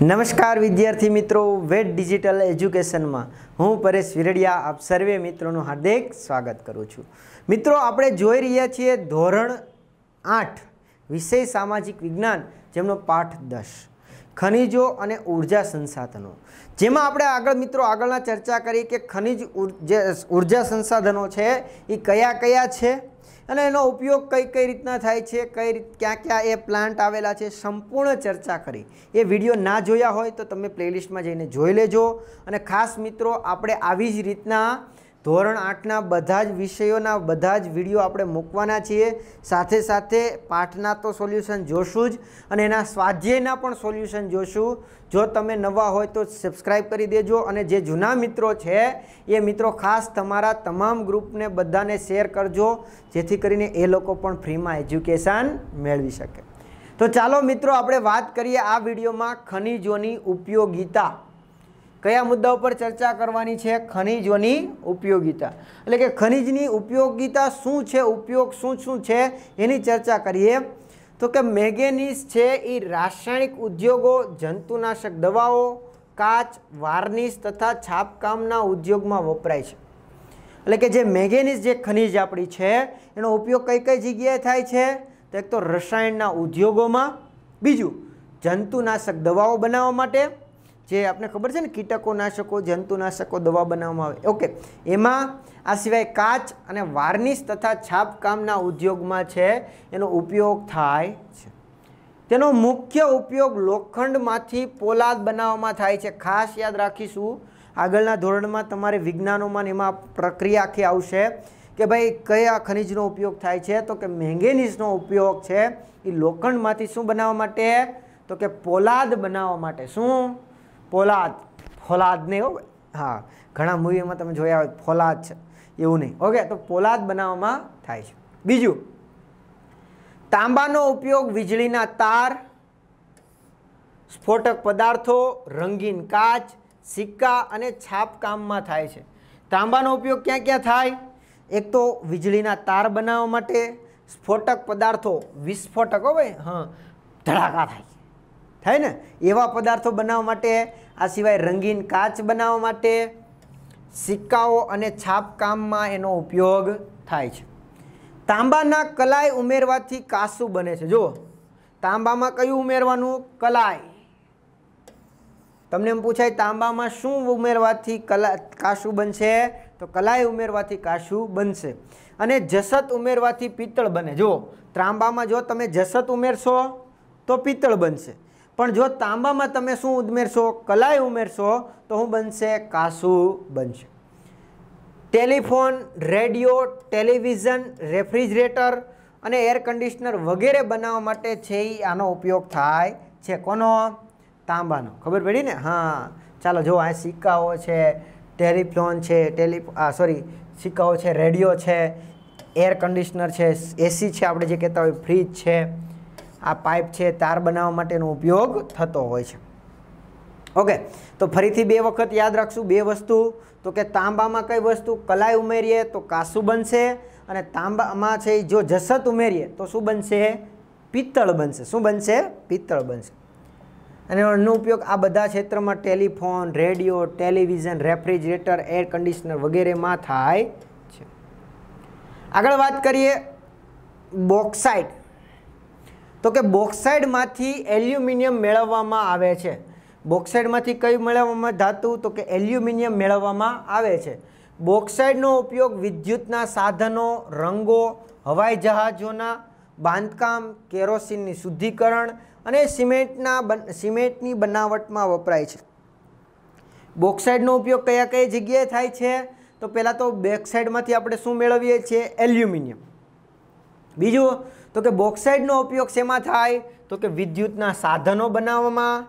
નમસ્કાર વિદ્યાર્થી મિત્રો વેટ ડિજિટલ એજ્યુકેશનમાં હું પરેશ વિરડિયા આપ સર્વે મિત્રોનું હાર્દિક સ્વાગત કરું છું મિત્રો આપણે જોઈ રહ્યા છીએ ધોરણ આઠ વિષય સામાજિક વિજ્ઞાન જેમનો પાઠ દસ ખનિજો અને ઉર્જા સંસાધનો જેમાં આપણે આગળ મિત્રો આગળના ચર્ચા કરી કે ખનિજ ઉર્જા સંસાધનો છે એ કયા કયા છે અને એનો ઉપયોગ કઈ કઈ રીતના થાય છે કઈ રીત ક્યાં ક્યાં એ પ્લાન્ટ આવેલા છે સંપૂર્ણ ચર્ચા કરી એ વિડીયો ના જોયા હોય તો તમે પ્લેલિસ્ટમાં જઈને જોઈ લેજો અને ખાસ મિત્રો આપણે આવી જ રીતના ધોરણ આઠના બધા જ વિષયોના બધા જ વિડીયો આપણે મૂકવાના છીએ સાથે સાથે પાઠના તો સોલ્યુશન જોશું જ અને એના સ્વાધ્યાયના પણ સોલ્યુશન જોશું જો તમે નવા હોય તો સબસ્ક્રાઈબ કરી દેજો અને જે જૂના મિત્રો છે એ મિત્રો ખાસ તમારા તમામ ગ્રુપને બધાને શેર કરજો જેથી કરીને એ લોકો પણ ફ્રીમાં એજ્યુકેશન મેળવી શકે તો ચાલો મિત્રો આપણે વાત કરીએ આ વિડીયોમાં ખનિજોની ઉપયોગીતા કયા મુદ્દા ઉપર ચર્ચા કરવાની છે ખનિજોની ઉપયોગિતા એટલે કે ખનિજની ઉપયોગિતા શું છે ઉપયોગ શું શું છે એની ચર્ચા કરીએ તો કે મેગેનિઝ છે એ રાસાયણિક ઉદ્યોગો જંતુનાશક દવાઓ કાચ વાર્નિશ તથા છાપકામના ઉદ્યોગમાં વપરાય છે એટલે કે જે મેગેનિસ જે ખનિજ આપણી છે એનો ઉપયોગ કઈ કઈ જગ્યાએ થાય છે તો એક તો રસાયણના ઉદ્યોગોમાં બીજું જંતુનાશક દવાઓ બનાવવા માટે જે આપને ખબર છે ને કીટકોનાશકો જંતુનાશકો દવા બનાવવામાં આવે ઓકે એમાં આ સિવાય કાચ અને વાર્નિશ તથા છાપકામના ઉદ્યોગમાં છે એનો ઉપયોગ થાય છે તેનો મુખ્ય ઉપયોગ લોખંડમાંથી પોલાદ બનાવવામાં થાય છે ખાસ યાદ રાખીશું આગળના ધોરણમાં તમારે વિજ્ઞાનોમાં એમાં પ્રક્રિયા આખી આવશે કે ભાઈ કયા ખનિજનો ઉપયોગ થાય છે તો કે મેંગેનીઝનો ઉપયોગ છે એ લોખંડમાંથી શું બનાવવા માટે તો કે પોલાદ બનાવવા માટે શું પોલાદ ફોલાદ નહીં હો હા ઘણા મૂવીમાં તમે જોયા હોય ફોલાદ છે એવું નહીં ઓકે તો પોલાદ બનાવવામાં થાય છે બીજું તાંબાનો ઉપયોગ વીજળીના તાર સ્ફોટક પદાર્થો રંગીન કાચ સિક્કા અને છાપકામમાં થાય છે તાંબાનો ઉપયોગ ક્યાં ક્યાં થાય એક તો વીજળીના તાર બનાવવા માટે સ્ફોટક પદાર્થો વિસ્ફોટક હો ભાઈ હા ધડાકા થાય થાય ને એવા પદાર્થો બનાવવા માટે આ સિવાય રંગીન કાચ બનાવવા માટે સિક્કાઓ અને છાપકામમાં એનો ઉપયોગ થાય છે તાંબાના કલાઈ ઉમેરવાથી કાસું બને છે જુઓ તાંબામાં કયું ઉમેરવાનું કલાઈ તમને એમ પૂછાય તાંબામાં શું ઉમેરવાથી કલા કાસું બનશે તો કલાઈ ઉમેરવાથી કાસું બનશે અને જસત ઉમેરવાથી પિત્તળ બને જુઓ ત્રાંબામાં જો તમે જસત ઉમેરશો તો પિત્તળ બનશે પણ જો તાંબામાં તમે શું ઉમેરશો કલાઈ ઉમેરશો તો શું બનશે કાસું બનશે ટેલિફોન રેડિયો ટેલિવિઝન રેફ્રિજરેટર અને એર કન્ડિશનર વગેરે બનાવવા માટે છે આનો ઉપયોગ થાય છે કોનો તાંબાનો ખબર પડી ને હા ચાલો જો આ સિક્કાઓ છે ટેલિફોન છે ટેલિફો આ સોરી સિક્કાઓ છે રેડિયો છે એર કન્ડિશનર છે એસી છે આપણે જે કહેતા હોય ફ્રીજ છે આ પાઇપ છે તાર બનાવવા માટેનો ઉપયોગ થતો હોય છે ઓકે તો ફરીથી બે વખત યાદ રાખશું બે વસ્તુ તો કે તાંબામાં કઈ વસ્તુ કલાઈ ઉમેરીએ તો કાસું બનશે અને તાંબામાં છે જો જસત ઉમેરીએ તો શું બનશે પિત્તળ બનશે શું બનશે પિત્તળ બનશે અને એનો ઉપયોગ આ બધા ક્ષેત્રમાં telephone radio television refrigerator air conditioner વગેરેમાં થાય છે આગળ વાત કરીએ બોક્સાઇટ તો કે બોક્સાઇડમાંથી એલ્યુમિનિયમ મેળવવામાં આવે છે બોક્સાઇડમાંથી કઈ મેળવવામાં ધાતુ તો કે એલ્યુમિનિયમ મેળવવામાં આવે છે બોક્સાઇડનો ઉપયોગ વિદ્યુતના સાધનો રંગો હવાઈ જહાજોના બાંધકામ કેરોસીનની શુદ્ધિકરણ અને સિમેન્ટના બન સિમેન્ટની બનાવટમાં વપરાય છે બોક્સાઇડનો ઉપયોગ કયા કઈ જગ્યાએ થાય છે તો પહેલાં તો બેકસાઇડમાંથી આપણે શું મેળવીએ છીએ એલ્યુમિનિયમ બીજું તો કે બોક્સાઇડનો ઉપયોગ શેમાં થાય તો કે વિદ્યુતના સાધનો બનાવવામાં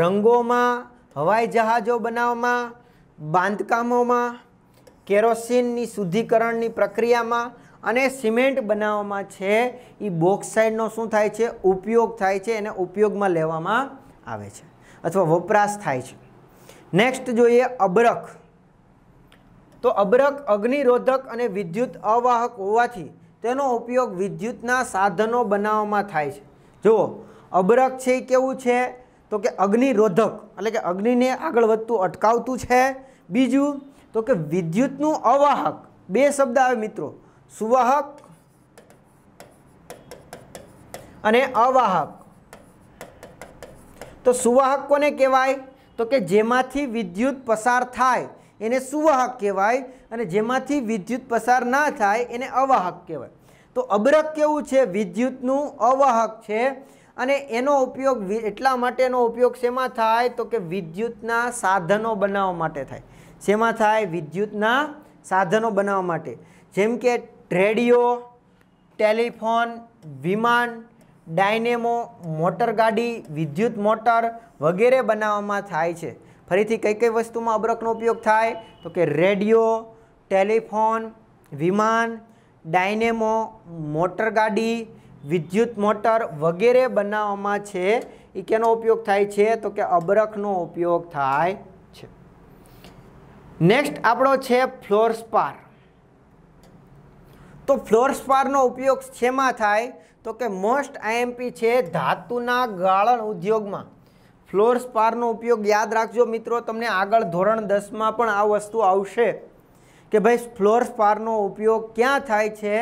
રંગોમાં હવાઈ જહાજો બનાવવામાં બાંધકામોમાં કેરોસીનની શુદ્ધિકરણની પ્રક્રિયામાં અને સિમેન્ટ બનાવવામાં છે એ બોક્સાઇડનો શું થાય છે ઉપયોગ થાય છે એને ઉપયોગમાં લેવામાં આવે છે અથવા વપરાશ થાય છે નેક્સ્ટ જોઈએ અબરખ તો અબરખ અગ્નિરોધક અને વિદ્યુત અવાહક હોવાથી તેનો ઉપયોગ વિદ્યુતના સાધનો બનાવવામાં થાય છે જુઓ અબરક છે એ કેવું છે તો કે અગ્નિરોધક એટલે કે અગ્નિને આગળ વધતું અટકાવતું છે બીજું તો કે વિદ્યુતનું અવાહક બે શબ્દ આવે મિત્રો સુવાહક અને અવાહક તો સુવાહક કોને કહેવાય તો કે જેમાંથી વિદ્યુત પસાર થાય એને સુવાહક કહેવાય અને જેમાંથી વિદ્યુત પસાર ના થાય એને અવાહક કહેવાય તો અબરક કેવું છે વિદ્યુતનું અવાહક છે અને એનો ઉપયોગ એટલા માટેનો ઉપયોગ શેમાં થાય તો કે વિદ્યુતના સાધનો બનાવવા માટે થાય શેમાં થાય વિદ્યુતના સાધનો બનાવવા માટે જેમ કે રેડિયો ટેલિફોન વિમાન ડાયનેમો મોટરગાડી વિદ્યુત મોટર વગેરે બનાવવામાં થાય છે ફરીથી કઈ કઈ વસ્તુમાં અબરકનો ઉપયોગ થાય તો કે રેડિયો ટેલિફોન વિમાન ડાયનેમો મોટરગાડી વિદ્યુત મોટર વગેરે બનાવવામાં છે એ કેનો ઉપયોગ થાય છે તો કે અબરખનો ઉપયોગ થાય છે નેક્સ્ટ આપણો છે ફ્લોરસ્પાર તો ફ્લોરસ્પારનો ઉપયોગ શેમાં થાય તો કે મોસ્ટ આઈએમપી છે ધાતુના ગાળણ ઉદ્યોગમાં ફ્લોર સ્પારનો ઉપયોગ યાદ રાખજો મિત્રો તમને આગળ ધોરણ દસમાં પણ આ વસ્તુ આવશે કે ભાઈ ફ્લોર સ્પારનો ઉપયોગ ક્યાં થાય છે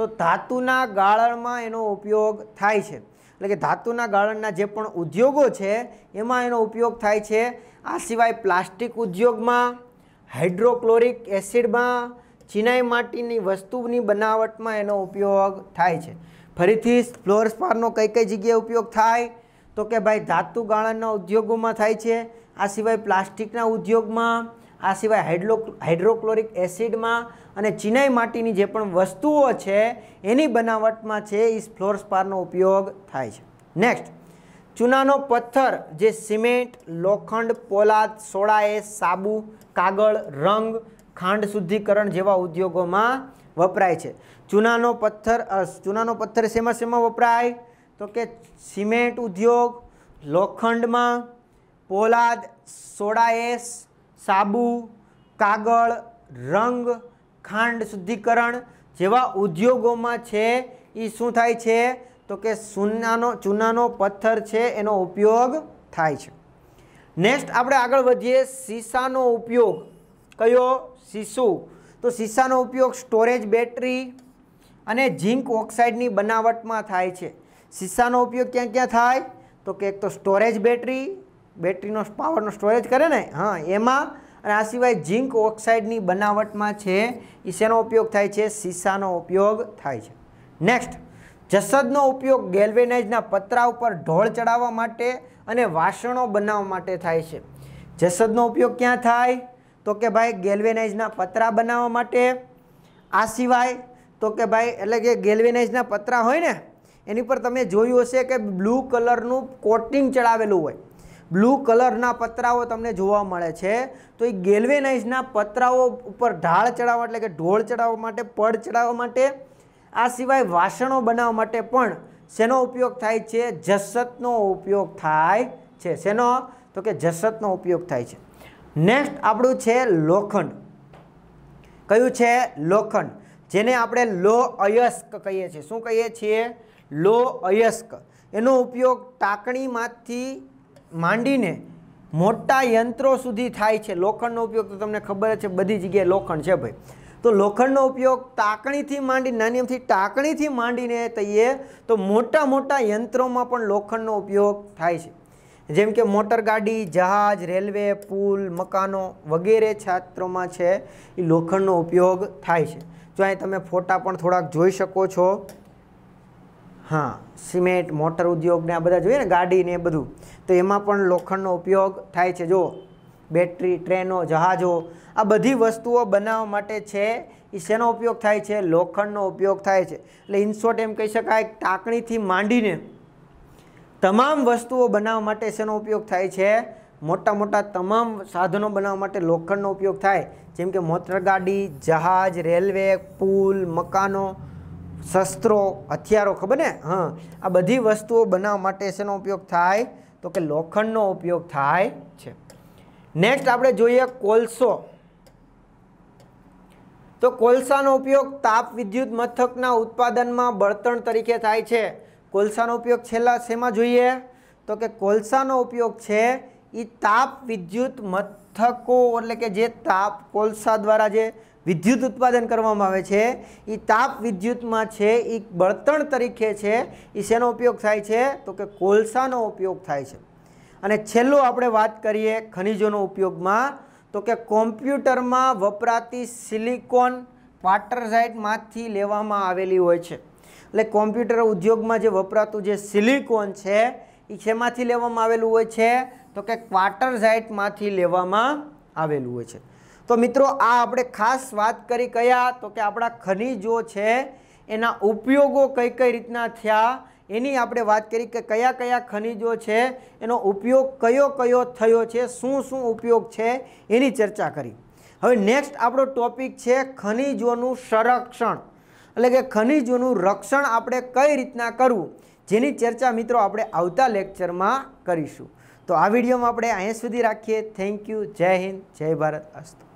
તો ધાતુના ગાળણમાં એનો ઉપયોગ થાય છે એટલે કે ધાતુના ગાળણના જે પણ ઉદ્યોગો છે એમાં એનો ઉપયોગ થાય છે આ સિવાય પ્લાસ્ટિક ઉદ્યોગમાં હાઇડ્રોક્લોરિક એસિડમાં ચિનાઈ માટીની વસ્તુની બનાવટમાં એનો ઉપયોગ થાય છે ફરીથી ફ્લોર સ્પારનો કઈ કઈ જગ્યાએ ઉપયોગ થાય તો કે ભાઈ ધાતુ ગાળણના ઉદ્યોગોમાં થાય છે આ સિવાય પ્લાસ્ટિકના ઉદ્યોગમાં આ સિવાય હાઇડ્રો હાઇડ્રોક્લોરિક એસિડમાં અને ચિનાઈ માટીની જે પણ વસ્તુઓ છે એની બનાવટમાં છે એ ફ્લોરસ્પારનો ઉપયોગ થાય છે નેક્સ્ટ ચૂનાનો પથ્થર જે સિમેન્ટ લોખંડ પોલાદ સોડા સાબુ કાગળ રંગ ખાંડ શુદ્ધિકરણ જેવા ઉદ્યોગોમાં વપરાય છે ચૂનાનો પથ્થર ચૂનાનો પથ્થર શેમાં શેમાં વપરાય તો કે સિમેન્ટ ઉદ્યોગ લોખંડમાં પોલાદ સોડા એસ સાબુ કાગળ રંગ ખાંડ શુદ્ધિકરણ જેવા ઉદ્યોગોમાં છે એ શું થાય છે તો કે ચૂનાનો ચૂનાનો પથ્થર છે એનો ઉપયોગ થાય છે નેક્સ્ટ આપણે આગળ વધીએ સીસાનો ઉપયોગ કયો સીસુ તો સીસાનો ઉપયોગ સ્ટોરેજ બેટરી અને ઝીંક ઓક્સાઇડની બનાવટમાં થાય છે સીસાનો ઉપયોગ ક્યાં ક્યાં થાય તો કે એક તો સ્ટોરેજ બેટરી બેટરીનો પાવરનો સ્ટોરેજ કરે ને હા એમાં અને આ સિવાય ઝીંક ઓક્સાઇડની બનાવટમાં છે એ શેનો ઉપયોગ થાય છે સીસાનો ઉપયોગ થાય છે નેક્સ્ટ જસદનો ઉપયોગ ગેલ્વેનાઇઝના પતરા ઉપર ઢોળ ચડાવવા માટે અને વાસણો બનાવવા માટે થાય છે જસદનો ઉપયોગ ક્યાં થાય તો કે ભાઈ ગેલ્વેનાઇઝના પતરા બનાવવા માટે આ સિવાય તો કે ભાઈ એટલે કે ગેલ્વેનાઇઝના પતરા હોય ને એની પર તમે જોયું હશે કે બ્લુ કલરનું કોટિંગ ચડાવેલું હોય બ્લુ કલરના પતરાઓ તમને જોવા મળે છે તો એ ગેલ્વેનાઇઝના પતરાઓ ઉપર ઢાળ ચડાવવા એટલે કે ઢોળ ચડાવવા માટે પડ ચડાવવા માટે આ સિવાય વાસણો બનાવવા માટે પણ શેનો ઉપયોગ થાય છે જસતનો ઉપયોગ થાય છે શેનો તો કે જસતનો ઉપયોગ થાય છે નેક્સ્ટ આપણું છે લોખંડ કયું છે લોખંડ જેને આપણે લો અયસ્ક કહીએ છીએ શું કહીએ છીએ લો અયસ્ક એનો ઉપયોગ ટાંકણીમાંથી માંડીને મોટા યંત્રો સુધી થાય છે લોખંડનો ઉપયોગ તો તમને ખબર છે બધી જગ્યાએ લોખંડ છે ભાઈ તો લોખંડનો ઉપયોગ ટાંકણીથી માંડી નાનીમથી ટાંકણીથી માંડીને થઈએ તો મોટા મોટા યંત્રોમાં પણ લોખંડનો ઉપયોગ થાય છે જેમ કે મોટરગાડી જહાજ રેલવે પુલ મકાનો વગેરે છાત્રોમાં છે એ લોખંડનો ઉપયોગ થાય છે જો અહીં તમે ફોટા પણ થોડાક જોઈ શકો છો હા સિમેન્ટ મોટર ઉદ્યોગને આ બધા જોઈએ ને ગાડી ને એ બધું તો એમાં પણ લોખંડનો ઉપયોગ થાય છે જો બેટરી ટ્રેનો જહાજો આ બધી વસ્તુઓ બનાવવા માટે છે એ શેનો ઉપયોગ થાય છે લોખંડનો ઉપયોગ થાય છે એટલે ઇનશોર્ટ એમ કહી શકાય ટાંકણીથી માંડીને તમામ વસ્તુઓ બનાવવા માટે શેનો ઉપયોગ થાય છે મોટા મોટા તમામ સાધનો બનાવવા માટે લોખંડનો ઉપયોગ થાય જેમ કે મોટરગાડી જહાજ રેલવે પુલ મકાનો શસ્ત્રો હથિયારો ખબર ને હં આ બધી વસ્તુઓ બનાવવા માટે શેનો ઉપયોગ થાય તો કે લોખંડનો ઉપયોગ થાય છે નેક્સ્ટ આપણે જોઈએ કોલસો તો કોલસાનો ઉપયોગ તાપ વિદ્યુત મથકના ઉત્પાદનમાં બળતણ તરીકે થાય છે કોલસાનો ઉપયોગ છેલ્લા શેમાં જોઈએ તો કે કોલસાનો ઉપયોગ છે એ તાપ વિદ્યુત મથકો એટલે કે જે તાપ કોલસા દ્વારા જે વિદ્યુત ઉત્પાદન કરવામાં આવે છે એ તાપ વિદ્યુતમાં છે એ બળતણ તરીકે છે એ શેનો ઉપયોગ થાય છે તો કે કોલસાનો ઉપયોગ થાય છે અને છેલ્લો આપણે વાત કરીએ ખનિજોનો ઉપયોગમાં તો કે કોમ્પ્યુટરમાં વપરાતી સિલિકોન પાટરઝાઇટમાંથી લેવામાં આવેલી હોય છે એટલે કોમ્પ્યુટર ઉદ્યોગમાં જે વપરાતું જે સિલિકોન છે એ શેમાંથી લેવામાં આવેલું હોય છે તો કે ક્વાર્ટરઝાઇટમાંથી લેવામાં આવેલું હોય છે તો મિત્રો આ આપણે ખાસ વાત કરી કયા તો કે આપણા ખનિજો છે એના ઉપયોગો કઈ કઈ રીતના થયા એની આપણે વાત કરી કે કયા કયા ખનિજો છે એનો ઉપયોગ કયો કયો થયો છે શું શું ઉપયોગ છે એની ચર્ચા કરી હવે નેક્સ્ટ આપણો ટોપિક છે ખનિજોનું સંરક્ષણ એટલે કે ખનિજોનું રક્ષણ આપણે કઈ રીતના કરવું જેની ચર્ચા મિત્રો આપણે આવતા લેક્ચરમાં કરીશું તો આ વિડીયોમાં આપણે અહીંયા સુધી રાખીએ થેન્ક યુ જય હિન્દ જય ભારત અસ્તુ